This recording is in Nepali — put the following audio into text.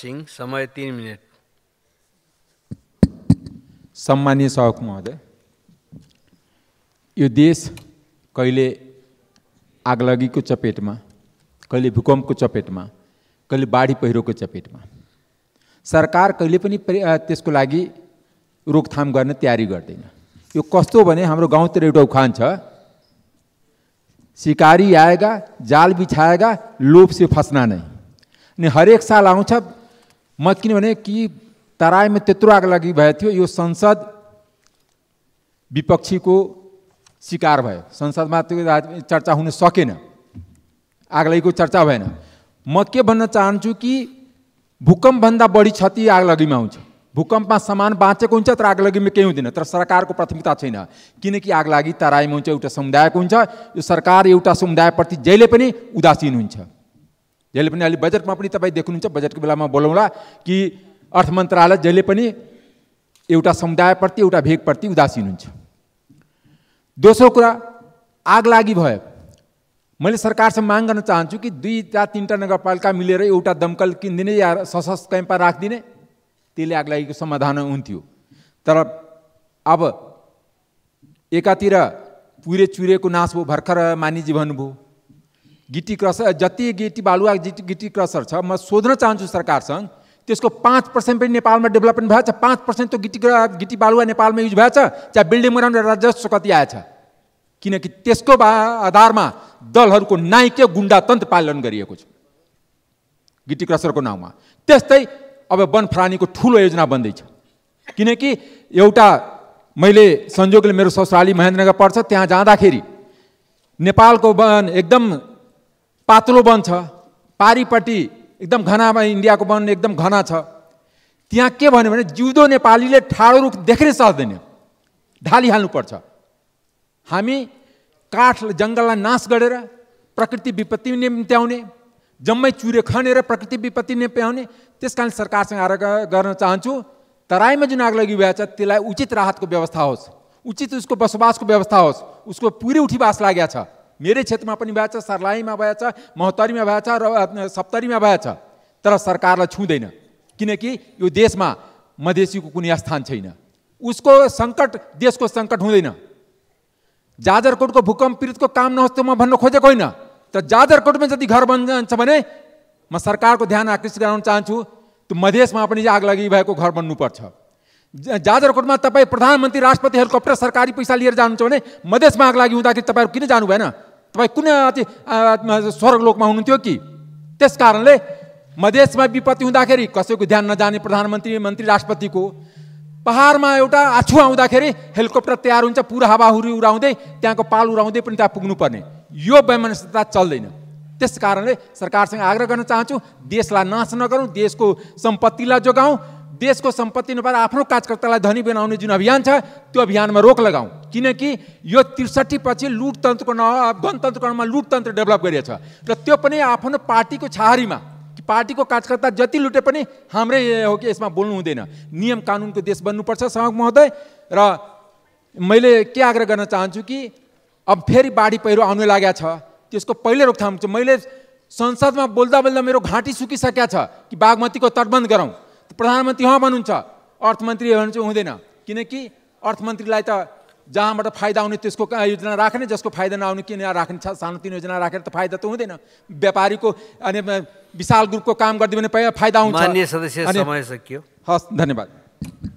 सिंह समय तिन मिनट सम्मानीय सहक महोदय यो देश कहिले आगलागीको चपेटमा कहिले भूकम्पको चपेटमा कहिले बाढी पहिरोको चपेटमा सरकार कहिले पनि त्यसको लागि रोकथाम गर्ने तयारी गर्दैन यो कस्तो भने हाम्रो गाउँतिर एउटा उखान छ सिकारी आएगा जाल बिछाएगा लोभ से फस्ना नै अनि हरेक साल आउँछ मत किनभने कि तराईमा त्यत्रो आग लागि थियो यो संसद विपक्षीको शिकार भयो संसदमा त्यो चर्चा हुन सकेन आगलागीको चर्चा भएन म के भन्न चाहन्छु कि भूकम्पभन्दा बढी क्षति आगलागीमा हुन्छ भूकम्पमा सामान बाँचेको हुन्छ तर आगलागीमा केही हुँदैन तर सरकारको प्राथमिकता छैन किनकि आगलागी तराईमा हुन्छ एउटा समुदायको हुन्छ यो सरकार एउटा समुदायप्रति जहिले पनि उदासीन हुन्छ जहिले पनि अहिले बजेटमा पनि तपाईँ देख्नुहुन्छ बजेटको बेलामा बोलाउँला कि अर्थ मन्त्रालय जहिले पनि एउटा समुदायप्रति एउटा भेगप्रति उदासीन हुन्छ दोस्रो कुरा आग लागि भयो मैले सरकारसँग माग गर्न चाहन्छु कि दुईवटा तिनवटा नगरपालिका मिलेर एउटा दमकल किनिदिने या सशस्त्र क्याम्पा राखिदिने त्यसले आग लागिको समाधान हुन्थ्यो तर अब एकातिर पुरे चुरेको नाश भयो भर्खर मानिजी भन्नुभयो गिटी क्रसर जति गिटी बालुवा गिटी गिटी क्रसर छ म सोध्न चाहन्छु सरकारसँग त्यसको पाँच पर्सेन्ट पनि नेपालमा डेभलपमेन्ट भएछ पाँच पर्सेन्ट त्यो गिटी गिटी बालुवा नेपालमा युज भएछ चाहे बिल्डिङ बनाउने राजस्व कति आएछ किनकि त्यसको आधारमा दलहरूको नाइके गुन्डातन्त्र पालन गरिएको छ गिटी क्रसरको नाउँमा त्यस्तै अब वन वनफ्रानीको ठुलो योजना बन्दैछ किनकि एउटा मैले संयोगले मेरो ससुराली महेन्द्रनगर पर्छ त्यहाँ जाँदाखेरि नेपालको वन एकदम पातलो वन छ पारिपट्टि एकदम घनामा इन्डियाको वन एकदम घना छ त्यहाँ के भन्यो भने जिउँदो नेपालीले ठाडो रुख देख्नै सक्दैन ढालिहाल्नुपर्छ हामी काठ जङ्गललाई नाश गरेर प्रकृति विपत्ति निम्त्याउने जम्मै चुरे खनेर प्रकृति विपत्ति निम्त्याउने त्यस कारण सरकारसँग आग्रह गर्न चाहन्छु तराईमा जुन आगलागी भएको छ त्यसलाई उचित राहतको व्यवस्था होस् उचित उसको बसोबासको व्यवस्था होस् उसको पुरै बास लागेको छ मेरै क्षेत्रमा पनि भएछ सर्लाहीमा भएछ महतरीमा भएछ र सप्तरीमा भएछ तर सरकारलाई छुँदैन किनकि यो देशमा मधेसीको कुनै स्थान छैन उसको सङ्कट देशको सङ्कट हुँदैन जाजरकोटको भूकम्प पीडितको काम नहोस् त म भन्न खोजेको होइन तर जाजरकोटमा जति घर बनिन्छ भने म सरकारको ध्यान आकर्षित गराउन चाहन्छु त्यो मधेसमा पनि आग लागि भएको घर बन्नुपर्छ जाजरकोटमा तपाईँ प्रधानमन्त्री राष्ट्रपति हेलिकप्टर सरकारी पैसा लिएर जानुहुन्छ भने मधेसमा आग लागि हुँदाखेरि तपाईँहरू किन जानु भएन तपाईँ कुनै अति स्वर्गलोकमा हुनुहुन्थ्यो कि त्यस कारणले मधेसमा विपत्ति हुँदाखेरि कसैको ध्यान नजाने प्रधानमन्त्री मन्त्री राष्ट्रपतिको पहाडमा एउटा आछु आउँदाखेरि हेलिकप्टर तयार हुन्छ पुरा हावाहुरी उडाउँदै त्यहाँको पाल उडाउँदै पनि त्यहाँ पुग्नुपर्ने यो वैमनस्यता चल्दैन त्यस कारणले सरकारसँग आग्रह गर्न चाहन्छु देशलाई नाश नगरौँ देशको सम्पत्तिलाई जोगाउँ देशको सम्पत्ति नपाएर आफ्नो कार्यकर्तालाई धनी बनाउने जुन अभियान छ त्यो अभियानमा रोक लगाऊ किनकि यो त्रिसठी पछि लुटतन्त्रको न नाममा लुटतन्त्र डेभलप गरिएको छ र त्यो पनि आफ्नो पार्टीको छहारीमा पार्टीको कार्यकर्ता जति लुटे पनि हाम्रै हो कि यसमा बोल्नु हुँदैन नियम कानुनको देश बन्नुपर्छ सहक महोदय र मैले के आग्रह गर्न चाहन्छु कि अब फेरि बाढी पहिरो आउनु लागेको छ त्यसको पहिले रोकथाम मैले संसदमा बोल्दा बोल्दा मेरो घाँटी सुकिसकेको छ कि बागमतीको तटबन्ध गरौँ प्रधानमन्त्री हँ भन्नुहुन्छ अर्थमन्त्री भने चाहिँ हुँदैन किनकि अर्थमन्त्रीलाई त जहाँबाट फाइदा आउने त्यसको योजना राख्ने जसको फाइदा नआउने किन राख्ने छ तिन योजना राखेर त फाइदा त हुँदैन व्यापारीको अनि विशाल ग्रुपको काम गरिदियो भने फाइदा हुन्छ हस् धन्यवाद